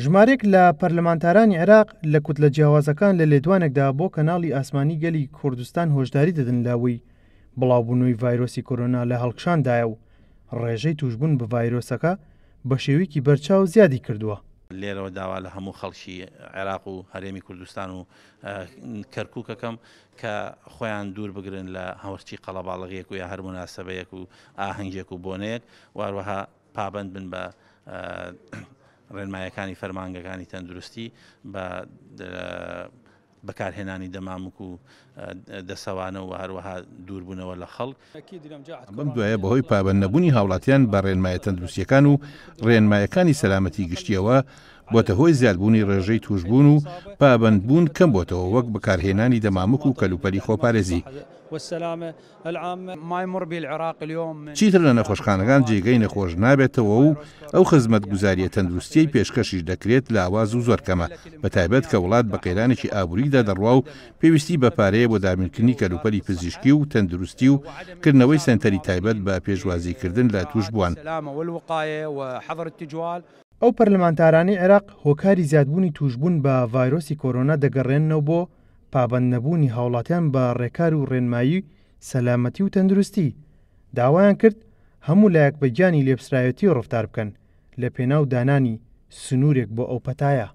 ژمارێک لە پەرلەمانتارانی عێراق لە کووت لە جیاوازەکان لە لێدوانێکدا بۆ کەناڵی ئاسمانی گەلی کوردستان هۆشداری دەدن لاوی بڵاوبوونەوەی ڤایرۆسی کۆرۆنا لە هەڵکشاندایە و ڕێژەی توشببوون بە ڤایرۆسەکە بە شێویکی بەرچاو زیادی کردووە. لێرەوە داوا لە هەموو خەڵکی عێراق و هەرێمی کوردستان و کەرکووکەکەم کە خۆیان دوور بگرن لە هەورچی قەڵەباڵغیەک و یا هەرموناسەبەیەک و ئاهەنگێک و بۆنەیەک واروەها پابند بن بە ڕێنمایەکانی فەرمانگەکانی تەندروستی بە بەکارهێنانی دەمامک و دەسەوانە و هەروەها دووربوونەوە لە خەڵک بم دوایە بەهۆی پابەن نەبوونی هاوڵاتیان بە ڕێنمایە تەندروستیەکان و ڕێنمایەکانی سەلامەتی گشتیەوە بۆتە هۆی زیادبوونی ڕێژەی توشبوون و پابندبوون کەم بۆتەوە وەک بەکارهێنانی دەمامک و کەلوپەلی خۆپارێزی والسلامة العامة ما يمر بالعراق اليوم چیتر لە نەخۆشخانەکان جێگەی نەخۆش نابێتەوە و ئەو خزمەت گوزاریە تەندروستی پێشکەشیش دەکرێت لە ئاواز و زۆر کەمە بە تایبەت کە وڵات بە قەیرانێکی ئابووریدا دەڕوا و پێویستی بە پارەیە بۆ دامینکردنی کەلوپەلی پزیشکی و تەندروستی و کردنەوەی سنتەری تایبەت بە پێشوازیکردن لە توش بوون ئەو پەرلەمانتارانی عێراق هۆکاری زیادبوونی توشببوون بە ڤایرۆسی کۆرۆنا دەگەڕێنەوە بۆ پابەند نەبوونی هاوڵاتیان بە ڕێکار و ڕێنمایی سەلامەتی و تەندروستی داوایان کرد هەموو لایەک بەجیانی لێپسرایەتی و ڕفتار بکەن لە پێناو دانانی سنوورێک بۆ ئەو پەتایە